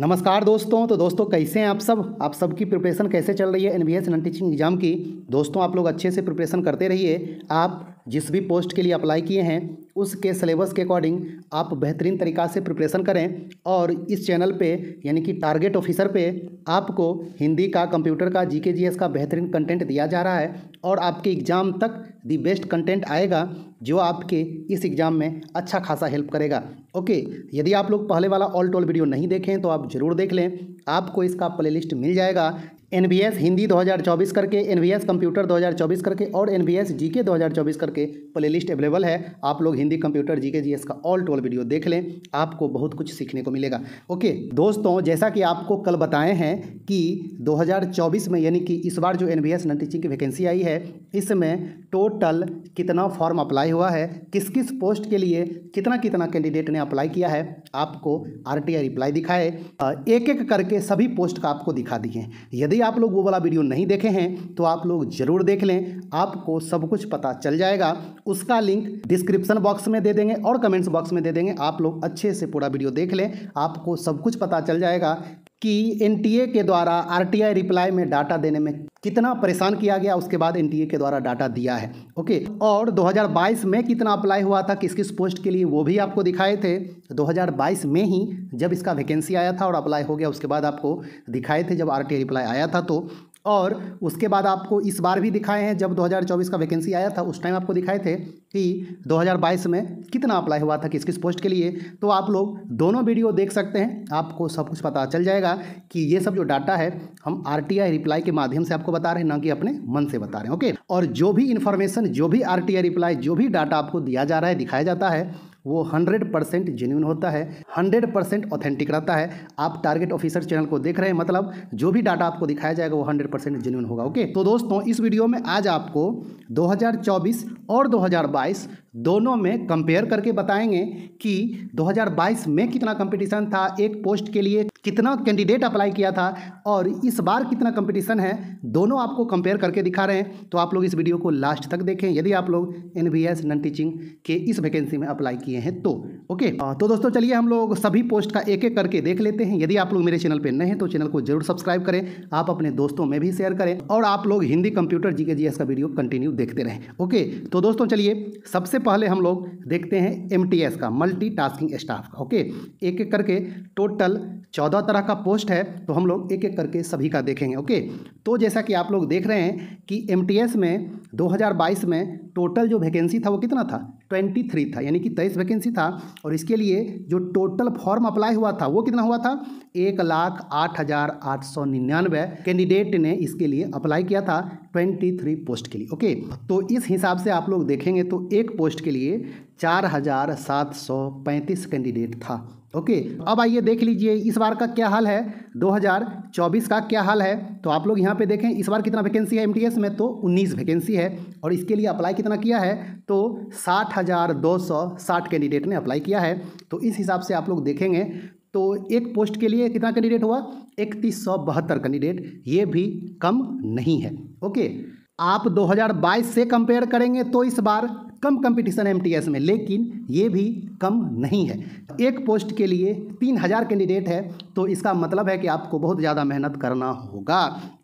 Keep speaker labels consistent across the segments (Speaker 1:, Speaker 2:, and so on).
Speaker 1: नमस्कार दोस्तों तो दोस्तों कैसे हैं आप सब आप सबकी प्रिपरेशन कैसे चल रही है N B S teaching exam की दोस्तों आप लोग अच्छे से प्रिपरेशन करते रहिए आप जिस भी पोस्ट के लिए अप्लाई किए हैं उसके सिलेबस के अकॉर्डिंग आप बेहतरीन तरीक़ा से प्रिपरेशन करें और इस चैनल पे यानी कि टारगेट ऑफिसर पे आपको हिंदी का कंप्यूटर का जी के का बेहतरीन कंटेंट दिया जा रहा है और आपके एग्ज़ाम तक दी बेस्ट कंटेंट आएगा जो आपके इस एग्ज़ाम में अच्छा खासा हेल्प करेगा ओके यदि आप लोग पहले वाला ऑल टोल वीडियो नहीं देखें तो आप ज़रूर देख लें आपको इसका प्ले मिल जाएगा एन हिंदी 2024 करके एन कंप्यूटर 2024 करके और एन बी 2024 करके प्लेलिस्ट अवेलेबल है आप लोग हिंदी कंप्यूटर जीके जीएस का ऑल टोल वीडियो देख लें आपको बहुत कुछ सीखने को मिलेगा ओके दोस्तों जैसा कि आपको कल बताए हैं कि 2024 में यानी कि इस बार जो एन बी टीचिंग की वैकेंसी आई है इसमें टोटल कितना फॉर्म अप्लाई हुआ है किस किस पोस्ट के लिए कितना कितना कैंडिडेट ने अप्लाई किया है आपको आर टी रिप्लाई दिखाए एक एक करके सभी पोस्ट का आपको दिखा दिए यदि आप लोग वो वाला वीडियो नहीं देखे हैं तो आप लोग ज़रूर देख लें आपको सब कुछ पता चल जाएगा उसका लिंक डिस्क्रिप्शन बॉक्स में दे देंगे और कमेंट्स बॉक्स में दे देंगे आप लोग अच्छे से पूरा वीडियो देख लें आपको सब कुछ पता चल जाएगा कि एनटीए के द्वारा आरटीआई रिप्लाई में डाटा देने में कितना परेशान किया गया उसके बाद एनटीए के द्वारा डाटा दिया है ओके और 2022 में कितना अप्लाई हुआ था किस किस पोस्ट के लिए वो भी आपको दिखाए थे 2022 में ही जब इसका वैकेंसी आया था और अप्लाई हो गया उसके बाद आपको दिखाए थे जब आर रिप्लाई आया था तो और उसके बाद आपको इस बार भी दिखाए हैं जब 2024 का वैकेंसी आया था उस टाइम आपको दिखाए थे कि 2022 में कितना अप्लाई हुआ था किस किस पोस्ट के लिए तो आप लोग दोनों वीडियो देख सकते हैं आपको सब कुछ पता चल जाएगा कि ये सब जो डाटा है हम आर रिप्लाई के माध्यम से आपको बता रहे हैं ना कि अपने मन से बता रहे हैं ओके और जो भी इन्फॉर्मेशन जो भी आर रिप्लाई जो भी डाटा आपको दिया जा रहा है दिखाया जाता है वो 100 परसेंट जेन्यून होता है 100 परसेंट ऑथेंटिक रहता है आप टारगेट ऑफिसर चैनल को देख रहे हैं मतलब जो भी डाटा आपको दिखाया जाएगा वो 100 परसेंट जेन्यून होगा ओके तो दोस्तों इस वीडियो में आज आपको 2024 और 2022 दोनों में कंपेयर करके बताएंगे कि 2022 में कितना कंपटीशन था एक पोस्ट के लिए कितना कैंडिडेट अप्लाई किया था और इस बार कितना कंपटीशन है दोनों आपको कंपेयर करके दिखा रहे हैं तो आप लोग इस वीडियो को लास्ट तक देखें यदि आप लोग एन बी नन टीचिंग के इस वैकेंसी में अप्लाई किए लिए हैं तो ओके तो दोस्तों चलिए हम लोग सभी पोस्ट का एक एक करके देख लेते हैं यदि आप लोग मेरे चैनल पर नए हैं तो चैनल को जरूर सब्सक्राइब करें आप अपने दोस्तों में भी शेयर करें और आप लोग हिंदी कंप्यूटर जी के का वीडियो कंटिन्यू देखते रहें ओके तो दोस्तों चलिए सबसे पहले हम लोग देखते हैं एम का मल्टी स्टाफ का ओके एक एक करके टोटल चौदह तरह का पोस्ट है तो हम लोग एक एक करके सभी का देखेंगे ओके तो जैसा कि आप लोग देख रहे हैं कि एम में 2022 में टोटल जो वैकेंसी था वो कितना था 23 था यानी कि तेईस वैकेंसी था और इसके लिए जो टोटल फॉर्म अप्लाई हुआ था वो कितना हुआ था एक लाख आठ हज़ार आठ सौ निन्यानवे कैंडिडेट ने इसके लिए अप्लाई किया था ट्वेंटी थ्री पोस्ट के लिए ओके तो इस हिसाब से आप लोग देखेंगे तो एक पोस्ट के लिए चार हज़ार सात सौ पैंतीस कैंडिडेट था ओके अब आइए देख लीजिए इस बार का क्या हाल है 2024 का क्या हाल है तो आप लोग यहाँ पे देखें इस बार कितना वैकेंसी है एम में तो 19 वैकेंसी है और इसके लिए अप्लाई कितना किया है तो साठ हज़ार दो सौ साठ कैंडिडेट ने अप्लाई किया है तो इस हिसाब से आप लोग देखेंगे तो एक पोस्ट के लिए कितना कैंडिडेट हुआ इकतीस सौ बहत्तर कैंडिडेट ये भी कम नहीं है ओके आप 2022 से कंपेयर करेंगे तो इस बार कम कंपटीशन है एम में लेकिन ये भी कम नहीं है एक पोस्ट के लिए तीन हज़ार कैंडिडेट है तो इसका मतलब है कि आपको बहुत ज़्यादा मेहनत करना होगा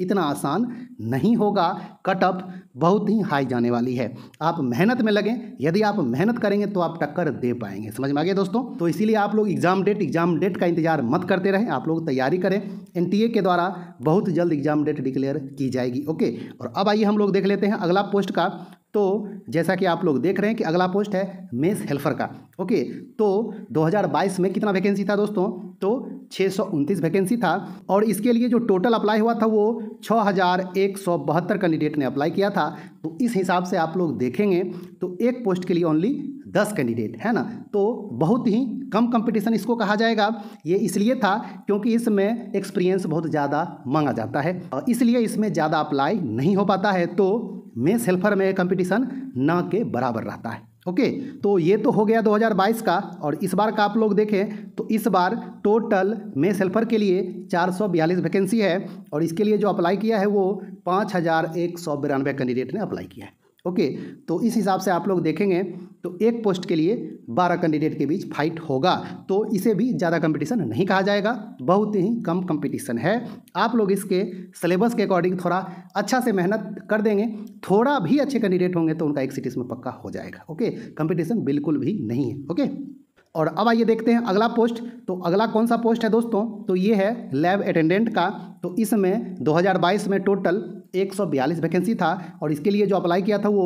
Speaker 1: इतना आसान नहीं होगा कटअप बहुत ही हाई जाने वाली है आप मेहनत में लगें यदि आप मेहनत करेंगे तो आप टक्कर दे पाएंगे समझ में आ गया दोस्तों तो इसीलिए आप लोग एग्जाम डेट एग्जाम डेट का इंतजार मत करते रहें आप लोग तैयारी करें एन के द्वारा बहुत जल्द एग्जाम डेट डिक्लेयर की जाएगी ओके और अब आइए हम लोग देख लेते हैं अगला पोस्ट का तो जैसा कि आप लोग देख रहे हैं कि अगला पोस्ट है मेस हेल्फर का ओके तो 2022 में कितना वैकेंसी था दोस्तों तो छः वैकेंसी था और इसके लिए जो टोटल अप्लाई हुआ था वो छः कैंडिडेट ने अप्लाई किया था तो इस हिसाब से आप लोग देखेंगे तो एक पोस्ट के लिए ओनली दस कैंडिडेट है ना तो बहुत ही कम कंपटीशन इसको कहा जाएगा ये इसलिए था क्योंकि इसमें एक्सपीरियंस बहुत ज़्यादा मांगा जाता है और इसलिए इसमें ज़्यादा अप्लाई नहीं हो पाता है तो मेस हेल्पर में कंपटीशन ना के बराबर रहता है ओके तो ये तो हो गया 2022 का और इस बार का आप लोग देखें तो इस बार टोटल मेस हेल्पर के लिए चार वैकेंसी है और इसके लिए जो अप्लाई किया है वो पाँच कैंडिडेट ने अप्लाई किया है ओके तो इस हिसाब से आप लोग देखेंगे तो एक पोस्ट के लिए बारह कैंडिडेट के बीच फाइट होगा तो इसे भी ज़्यादा कंपटीशन नहीं कहा जाएगा बहुत ही कम कंपटीशन है आप लोग इसके सिलेबस के अकॉर्डिंग थोड़ा अच्छा से मेहनत कर देंगे थोड़ा भी अच्छे कैंडिडेट होंगे तो उनका एक सिटीज़ में पक्का हो जाएगा ओके कंपटीशन बिल्कुल भी नहीं है ओके और अब आइए देखते हैं अगला पोस्ट तो अगला कौन सा पोस्ट है दोस्तों तो ये है लैब अटेंडेंट का तो इसमें 2022 में टोटल 142 वैकेंसी था और इसके लिए जो अप्लाई किया था वो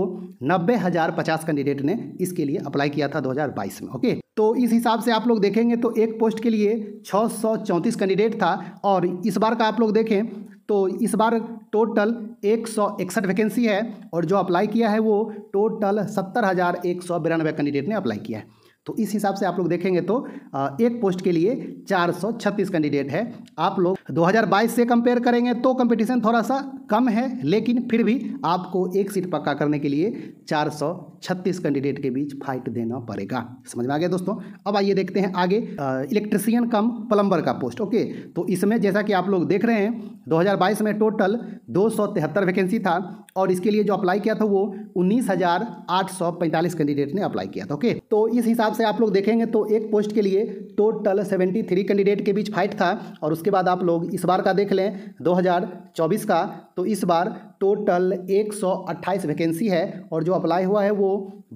Speaker 1: नब्बे हज़ार पचास कैंडिडेट ने इसके लिए अप्लाई किया था 2022 में ओके तो इस हिसाब से आप लोग देखेंगे तो एक पोस्ट के लिए छः कैंडिडेट था और इस बार का आप लोग देखें तो इस बार टोटल एक वैकेंसी है और जो अप्लाई किया है वो टोटल सत्तर कैंडिडेट ने अप्लाई किया है तो इस हिसाब से आप लोग देखेंगे तो एक पोस्ट के लिए 436 कैंडिडेट है आप लोग 2022 से कंपेयर करेंगे तो कंपटीशन थोड़ा सा कम है लेकिन फिर भी आपको एक सीट पक्का करने के लिए 436 कैंडिडेट के बीच फाइट देना पड़ेगा समझ में आ गया दोस्तों अब आइए देखते हैं आगे इलेक्ट्रिशियन कम प्लम्बर का पोस्ट ओके तो इसमें जैसा कि आप लोग देख रहे हैं 2022 में टोटल दो वैकेंसी था और इसके लिए जो अप्लाई किया था वो पैंतालीस कैंडिडेट ने अप्लाई किया था ओके तो इस हिसाब से आप लोग देखेंगे तो एक पोस्ट के लिए टोटल थ्री कैंडिडेट के बीच फाइट था और उसके बाद आप लोग इस बार का देख लें 2024 का तो इस बार टोटल एक सौ अट्ठाईस वैकेंसी है और जो अप्लाई हुआ है वो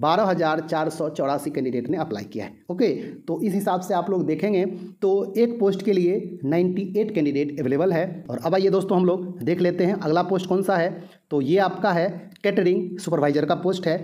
Speaker 1: बारह हज़ार चार सौ चौरासी कैंडिडेट ने अप्लाई किया है ओके तो इस हिसाब से आप लोग देखेंगे तो एक पोस्ट के लिए नाइन्टी एट कैंडिडेट अवेलेबल है और अब आइए दोस्तों हम लोग देख लेते हैं अगला पोस्ट कौन सा है तो ये आपका है कैटरिंग सुपरवाइजर का पोस्ट है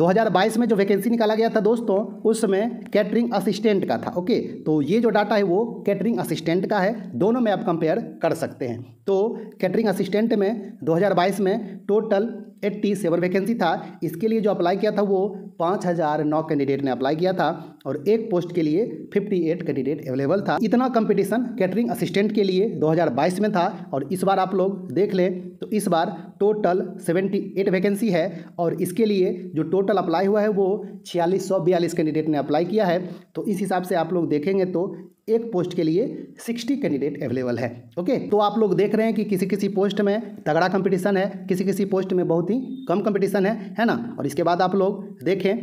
Speaker 1: 2022 में जो वैकेंसी निकाला गया था दोस्तों उस समय कैटरिंग असिस्टेंट का था ओके तो ये जो डाटा है वो कैटरिंग असिस्टेंट का है दोनों में आप कंपेयर कर सकते हैं तो कैटरिंग असिस्टेंट में 2022 में टोटल एट्टी सेवन वैकेंसी था इसके लिए जो अप्लाई किया था वो पाँच हज़ार नौ कैंडिडेट ने अप्लाई किया था और एक पोस्ट के लिए फिफ्टी एट कैंडिडेट अवेलेबल था इतना कंपटीशन कैटरिंग असिस्टेंट के लिए 2022 में था और इस बार आप लोग देख लें तो इस बार टोटल 78 वैकेंसी है और इसके लिए जो टोटल अप्लाई हुआ है वो छियालीस सौ बयालीस कैंडिडेट ने अप्लाई किया है तो इस हिसाब से आप लोग देखेंगे तो एक पोस्ट के लिए 60 कैंडिडेट अवेलेबल है ओके तो आप लोग देख रहे हैं कि किसी किसी पोस्ट में तगड़ा कंपटीशन है किसी किसी पोस्ट में बहुत ही कम कंपटीशन है है ना और इसके बाद आप लोग देखें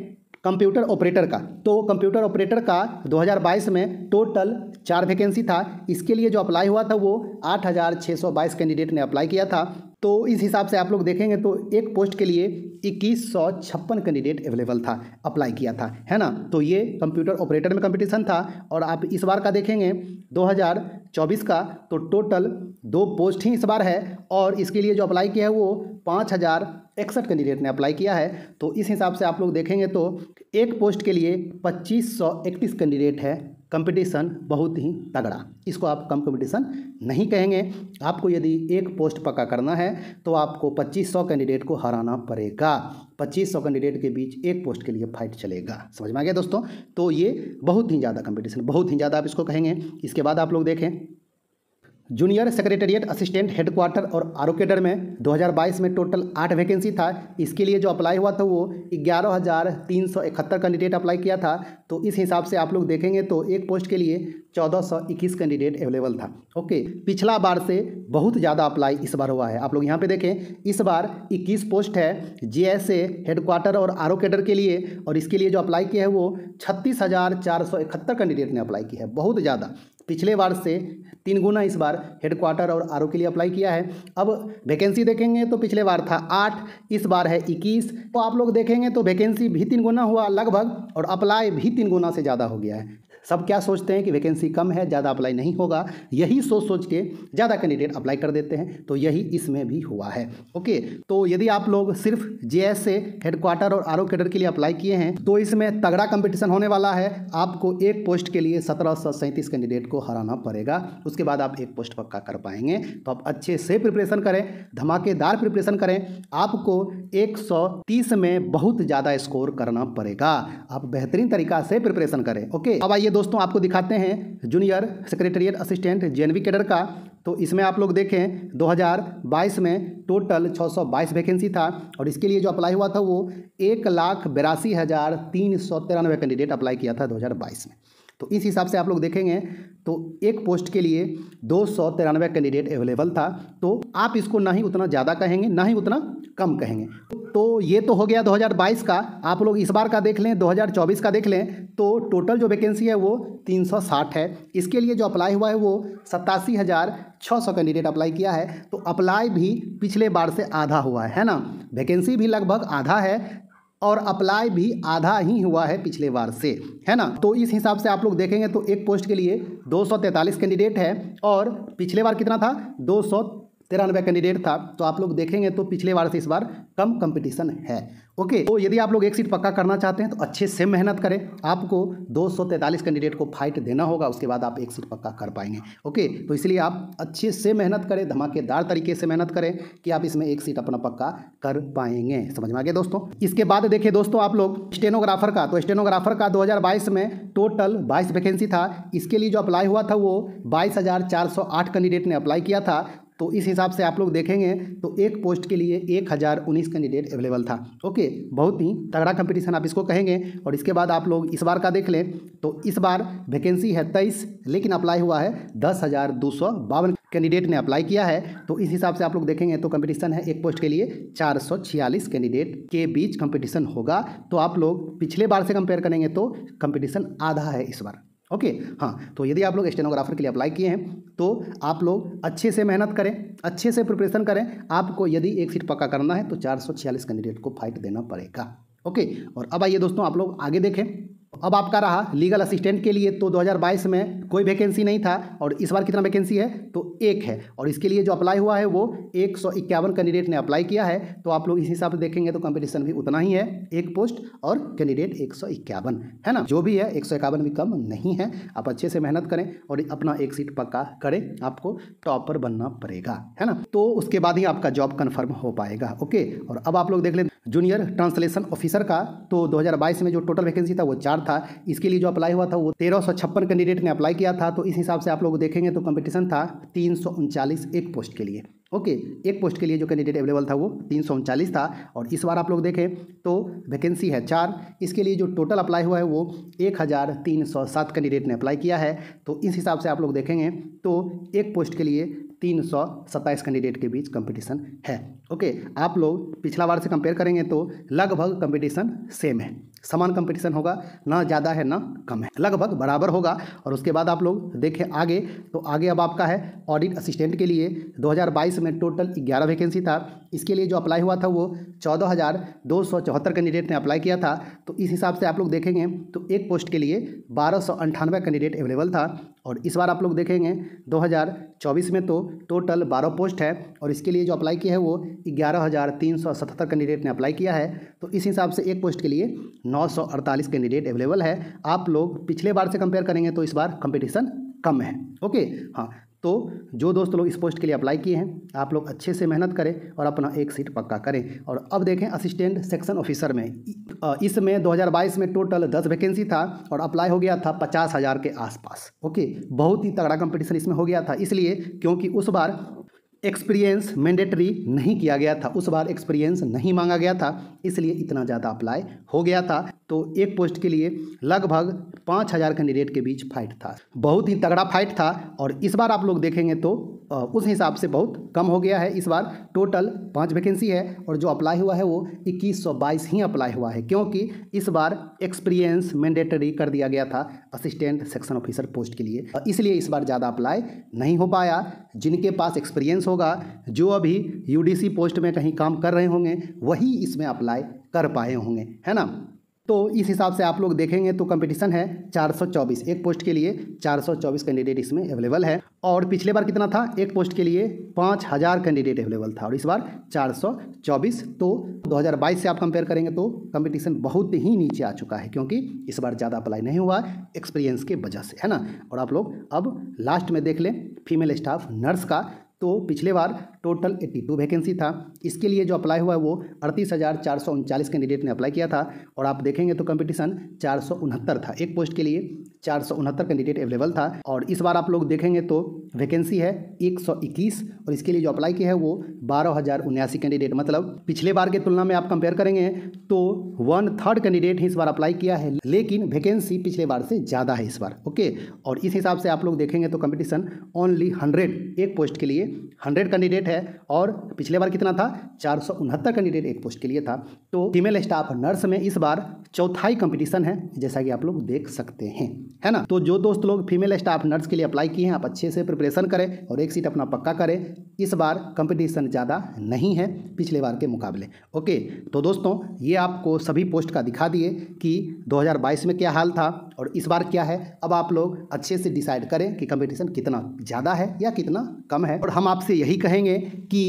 Speaker 1: कंप्यूटर ऑपरेटर का तो कंप्यूटर ऑपरेटर का 2022 में टोटल चार वैकेंसी था इसके लिए जो अप्लाई हुआ था वो आठ कैंडिडेट ने अप्लाई किया था तो इस हिसाब से आप लोग देखेंगे तो एक पोस्ट के लिए इक्कीस सौ छप्पन कैंडिडेट अवेलेबल था अप्लाई किया था है ना तो ये कंप्यूटर ऑपरेटर में कंपटीशन था और आप इस बार का देखेंगे 2024 का तो टोटल दो पोस्ट ही इस बार है और इसके लिए जो अप्लाई किया है वो पाँच हज़ार इकसठ कैंडिडेट ने अप्लाई किया है तो इस हिसाब से आप लोग देखेंगे तो एक पोस्ट के लिए पच्चीस सौ इकतीस कैंडिडेट है कंपटीशन बहुत ही तगड़ा इसको आप कम कंपटीशन नहीं कहेंगे आपको यदि एक पोस्ट पक्का करना है तो आपको 2500 कैंडिडेट को हराना पड़ेगा 2500 कैंडिडेट के बीच एक पोस्ट के लिए फाइट चलेगा समझ में आ गया दोस्तों तो ये बहुत ही ज़्यादा कंपटीशन बहुत ही ज़्यादा आप इसको कहेंगे इसके बाद आप लोग देखें जूनियर सेक्रेटेरिएट असिस्टेंट हेडक्वार्टर और आरोकेटर में 2022 में टोटल आठ वैकेंसी था इसके लिए जो अप्लाई हुआ था वो ग्यारह हज़ार तीन सौ इकहत्तर कैंडिडेट अप्लाई किया था तो इस हिसाब से आप लोग देखेंगे तो एक पोस्ट के लिए चौदह सौ इक्कीस कैंडिडेट अवेलेबल था ओके पिछला बार से बहुत ज़्यादा अप्लाई इस बार हुआ है आप लोग यहाँ पे देखें इस बार इक्कीस पोस्ट है जे एस ए हेडक्वार्टर और आर कैडर के लिए और इसके लिए जो अप्लाई किया है वो छत्तीस हज़ार चार सौ इकहत्तर कैंडिडेट ने अप्लाई किया है बहुत ज़्यादा पिछले बार से तीन गुना इस बार हेडक्वार्टर और आर के लिए अप्लाई किया है अब वैकेंसी देखेंगे तो पिछले बार था आठ इस बार है इक्कीस तो आप लोग देखेंगे तो वैकेंसी भी तीन गुना हुआ लगभग और अप्लाई भी तीन गुना से ज़्यादा हो गया है सब क्या सोचते हैं कि वैकेंसी कम है ज़्यादा अप्लाई नहीं होगा यही सोच सोच के ज़्यादा कैंडिडेट अप्लाई कर देते हैं तो यही इसमें भी हुआ है ओके तो यदि आप लोग सिर्फ जे ए हेडक्वार्टर और आर कैडर के लिए अप्लाई किए हैं तो इसमें तगड़ा कंपटीशन होने वाला है आपको एक पोस्ट के लिए सत्रह कैंडिडेट को हराना पड़ेगा उसके बाद आप एक पोस्ट पक्का कर पाएंगे तो आप अच्छे से प्रिपरेशन करें धमाकेदार प्रिपरेशन करें आपको 130 में बहुत ज़्यादा स्कोर करना पड़ेगा आप बेहतरीन तरीका से प्रिपरेशन करें ओके अब आइए दोस्तों आपको दिखाते हैं junior secretariat assistant JNV cadre का तो इसमें आप लोग देखें 2022 में टोटल 622 वैकेंसी था और इसके लिए जो अप्लाई हुआ था वो एक लाख बयासी हज़ार तीन सौ तिरानवे कैंडिडेट अप्लाई किया था 2022 में तो इस हिसाब से आप लोग देखेंगे तो एक पोस्ट के लिए दो सौ तिरानवे कैंडिडेट अवेलेबल था तो आप इसको ना ही उतना ज़्यादा कहेंगे ना ही उतना कम कहेंगे तो ये तो हो गया 2022 का आप लोग इस बार का देख लें 2024 का देख लें तो टोटल जो वैकेंसी है वो 360 है इसके लिए जो अप्लाई हुआ है वो सत्तासी हज़ार छः सौ कैंडिडेट अप्लाई किया है तो अप्लाई भी पिछले बार से आधा हुआ है है ना वैकेंसी भी लगभग आधा है और अप्लाई भी आधा ही हुआ है पिछले बार से है ना तो इस हिसाब से आप लोग देखेंगे तो एक पोस्ट के लिए दो कैंडिडेट है और पिछले बार कितना था दो तिरानवे कैंडिडेट था तो आप लोग देखेंगे तो पिछले बार से इस बार कम कंपटीशन है ओके तो यदि आप लोग एक सीट पक्का करना चाहते हैं तो अच्छे से मेहनत करें आपको दो कैंडिडेट को फाइट देना होगा उसके बाद आप एक सीट पक्का कर पाएंगे ओके तो इसलिए आप अच्छे से मेहनत करें धमाकेदार तरीके से मेहनत करें कि आप इसमें एक सीट अपना पक्का कर पाएंगे समझ में आ गया दोस्तों इसके बाद देखिए दोस्तों आप लोग स्टेनोग्राफर का तो स्टेनोग्राफर का दो में टोटल बाईस वैकेंसी था इसके लिए जो अप्लाई हुआ था वो बाईस कैंडिडेट ने अप्लाई किया था तो इस हिसाब से आप लोग देखेंगे तो एक पोस्ट के लिए एक हज़ार उन्नीस कैंडिडेट अवेलेबल था ओके बहुत ही तगड़ा कंपटीशन आप इसको कहेंगे और इसके बाद आप लोग इस बार का देख लें तो इस बार वैकेंसी है तेईस लेकिन अप्लाई हुआ है दस हज़ार दो सौ बावन कैंडिडेट ने अप्लाई किया है तो इस हिसाब से आप लोग देखेंगे तो कंपटीशन है एक पोस्ट के लिए चार सौ छियालीस कैंडिडेट के बीच कंपटीशन होगा तो आप लोग पिछले बार से कंपेयर करेंगे तो कंपटीशन आधा है इस बार ओके हाँ तो यदि आप लोग स्टेनोग्राफर के लिए अप्लाई किए हैं तो आप लोग अच्छे से मेहनत करें अच्छे से प्रिपरेशन करें आपको यदि एक सीट पक्का करना है तो चार सौ छियालीस कैंडिडेट को फाइट देना पड़ेगा ओके और अब आइए दोस्तों आप लोग आगे देखें अब आपका रहा लीगल असिस्टेंट के लिए तो 2022 में कोई वैकेंसी नहीं था और इस बार कितना वैकेंसी है तो एक है और इसके लिए जो अप्लाई हुआ है वो एक सौ इक्यावन कैंडिडेट ने अप्लाई किया है तो आप लोग इस हिसाब से देखेंगे तो कंपटीशन भी उतना ही है एक पोस्ट और कैंडिडेट एक सौ इक्यावन है ना जो भी है एक सौ इक्यावन भी कम नहीं है आप अच्छे से मेहनत करें और अपना एक सीट पक्का करें आपको टॉपर बनना पड़ेगा है ना तो उसके बाद ही आपका जॉब कन्फर्म हो पाएगा ओके और अब आप लोग देख लें जूनियर ट्रांसलेशन ऑफिसर का तो बाईस में जो टोटल वैकेंसी था वो चार मार्क था इसके लिए जो अप्लाई हुआ था वो तेरह कैंडिडेट ने अप्लाई किया था तो इस हिसाब से आप लोग देखेंगे तो कंपटीशन था तीन एक पोस्ट के लिए ओके एक पोस्ट के लिए जो कैंडिडेट अवेलेबल था वो तीन सौ उनचालीस था और इस बार आप लोग देखें तो वैकेंसी है चार इसके लिए जो टोटल अप्लाई हुआ है वो एक हज़ार तीन सौ सात कैंडिडेट ने अप्लाई किया है तो इस हिसाब से आप लोग देखेंगे तो एक पोस्ट के लिए तीन सौ सत्ताईस कैंडिडेट के बीच कंपटीशन है ओके आप लोग पिछला बार से कंपेयर करेंगे तो लगभग कंपटीशन सेम है समान कंपटीशन होगा ना ज़्यादा है ना कम है लगभग बराबर होगा और उसके बाद आप लोग देखें आगे तो आगे अब आपका है ऑडिट असिस्टेंट के लिए 2022 में टोटल 11 वैकेंसी था इसके लिए जो अप्लाई हुआ था वो चौदह कैंडिडेट ने अप्लाई किया था तो इस हिसाब से आप लोग देखेंगे तो एक पोस्ट के लिए बारह कैंडिडेट अवेलेबल था और इस बार आप लोग देखेंगे 2024 में तो टोटल 12 पोस्ट है और इसके लिए जो अप्लाई किया है वो ग्यारह कैंडिडेट ने अप्लाई किया है तो इस हिसाब से एक पोस्ट के लिए 948 कैंडिडेट अवेलेबल है आप लोग पिछले बार से कंपेयर करेंगे तो इस बार कंपटीशन कम है ओके हाँ तो जो दोस्त लोग इस पोस्ट के लिए अप्लाई किए हैं आप लोग अच्छे से मेहनत करें और अपना एक सीट पक्का करें और अब देखें असिस्टेंट सेक्शन ऑफिसर में इसमें 2022 में टोटल 10 वैकेंसी था और अप्लाई हो गया था पचास हज़ार के आसपास ओके बहुत ही तगड़ा कंपटीशन इसमें हो गया था इसलिए क्योंकि उस बार एक्सपीरियंस मैंडेटरी नहीं किया गया था उस बार एक्सपीरियंस नहीं मांगा गया था इसलिए इतना ज़्यादा अप्लाई हो गया था तो एक पोस्ट के लिए लगभग पाँच हज़ार कैंडिडेट के बीच फाइट था बहुत ही तगड़ा फाइट था और इस बार आप लोग देखेंगे तो उस हिसाब से बहुत कम हो गया है इस बार टोटल पाँच वैकेंसी है और जो अप्लाई हुआ है वो इक्कीस सौ बाईस ही अप्लाई हुआ है क्योंकि इस बार एक्सपीरियंस मैंडेटरी कर दिया गया था असिस्टेंट सेक्शन ऑफिसर पोस्ट के लिए इसलिए इस बार ज़्यादा अप्लाई नहीं हो पाया जिनके पास एक्सपीरियंस होगा जो अभी यूडीसी पोस्ट में कहीं काम कर रहे होंगे वही इसमें अप्लाई कर पाए होंगे है ना तो इस हिसाब से आप लोग देखेंगे तो कंपटीशन है 424 एक पोस्ट के लिए 424 कैंडिडेट इसमें अवेलेबल है और पिछले बार कितना था एक पोस्ट के लिए 5000 कैंडिडेट अवेलेबल था और इस बार 424 तो 2022 से आप कंपेयर करेंगे तो कंपटीशन बहुत ही नीचे आ चुका है क्योंकि इस बार ज़्यादा अप्लाई नहीं हुआ एक्सपीरियंस के वजह से है ना और आप लोग अब लास्ट में देख लें फीमेल स्टाफ नर्स का तो पिछले बार टोटल 82 वैकेंसी था इसके लिए जो अप्लाई हुआ है वो अड़तीस हज़ार चार सौ उनचालीस कैंडिडेट ने अप्लाई किया था और आप देखेंगे तो कंपटीशन चार सौ उनहत्तर था एक पोस्ट के लिए चार सौ उनहत्तर कैंडिडेट अवेलेबल था और इस बार आप लोग देखेंगे तो वैकेंसी है एक सौ इक्कीस और इसके लिए जो अप्लाई किया है वो बारह हज़ार उन्यासी कैंडिडेट मतलब पिछले बार की तुलना में आप कंपेयर करेंगे तो वन थर्ड कैंडिडेट ही इस बार अप्लाई किया है लेकिन वैकेंसी पिछले बार से ज़्यादा है इस बार ओके और इस हिसाब से आप लोग देखेंगे तो कंपटीशन ओनली हंड्रेड एक पोस्ट के लिए हंड्रेड कैंडिडेट है और पिछले बार कितना था चार सौ उनहत्तर कैंडिडेट एक पोस्ट के लिए था तो फीमेल स्टाफ नर्स में इस बार चौथाई कंपटीशन है जैसा कि आप लोग देख सकते हैं है ना तो जो दोस्त लोग फीमेल स्टाफ नर्स के लिए अप्लाई किए हैं आप अच्छे से प्रिपरेशन करें और एक सीट अपना पक्का करें इस बार कंपटीशन ज़्यादा नहीं है पिछले बार के मुकाबले ओके तो दोस्तों ये आपको सभी पोस्ट का दिखा दिए कि 2022 में क्या हाल था और इस बार क्या है अब आप लोग अच्छे से डिसाइड करें कि कंपटीशन कितना ज़्यादा है या कितना कम है और हम आपसे यही कहेंगे कि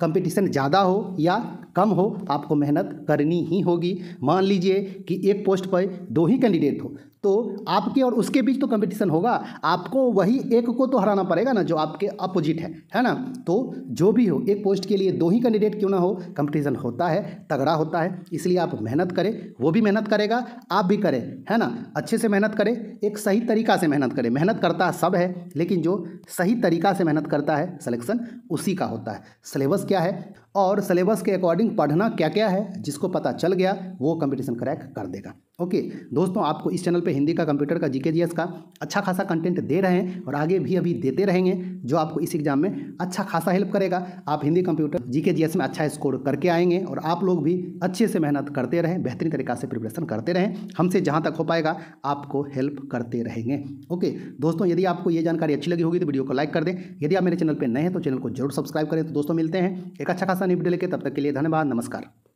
Speaker 1: कंपटीशन ज़्यादा हो या कम हो आपको मेहनत करनी ही होगी मान लीजिए कि एक पोस्ट पर दो ही कैंडिडेट हो तो आपके और उसके बीच तो कंपटीशन होगा आपको वही एक को तो हराना पड़ेगा ना जो आपके अपोजिट है है ना तो जो भी हो एक पोस्ट के लिए दो ही कैंडिडेट क्यों ना हो कंपटीशन होता है तगड़ा होता है इसलिए आप मेहनत करें वो भी मेहनत करेगा आप भी करें है ना अच्छे से मेहनत करें एक सही तरीका से मेहनत करें मेहनत करता सब है लेकिन जो सही तरीका से मेहनत करता है सलेक्शन उसी का होता है सिलेबस क्या है और सिलेबस के अकॉर्डिंग पढ़ना क्या क्या है जिसको पता चल गया वो कंपटीशन क्रैक कर देगा ओके दोस्तों आपको इस चैनल पर पे हिंदी का कंप्यूटर का जीके जीएस का अच्छा खासा कंटेंट दे रहे हैं और आगे भी अभी देते रहेंगे जो आपको इस एग्जाम में अच्छा खासा हेल्प करेगा आप हिंदी कंप्यूटर जीके जीएस में अच्छा स्कोर करके आएंगे और आप लोग भी अच्छे से मेहनत करते रहें बेहतरीन तरीका से प्रिपरेशन करते रहें हमसे जहाँ तक हो पाएगा आपको हेल्प करते रहेंगे ओके दोस्तों यदि आपको ये जानकारी अच्छी लगी होगी तो वीडियो को लाइक कर दें यदि आप मेरे चैनल पर नए हैं तो चैनल को जरूर सब्सक्राइब करें तो दोस्तों मिलते हैं एक अच्छा खासा निपटे लेके तब तक के लिए धन्यवाद नमस्कार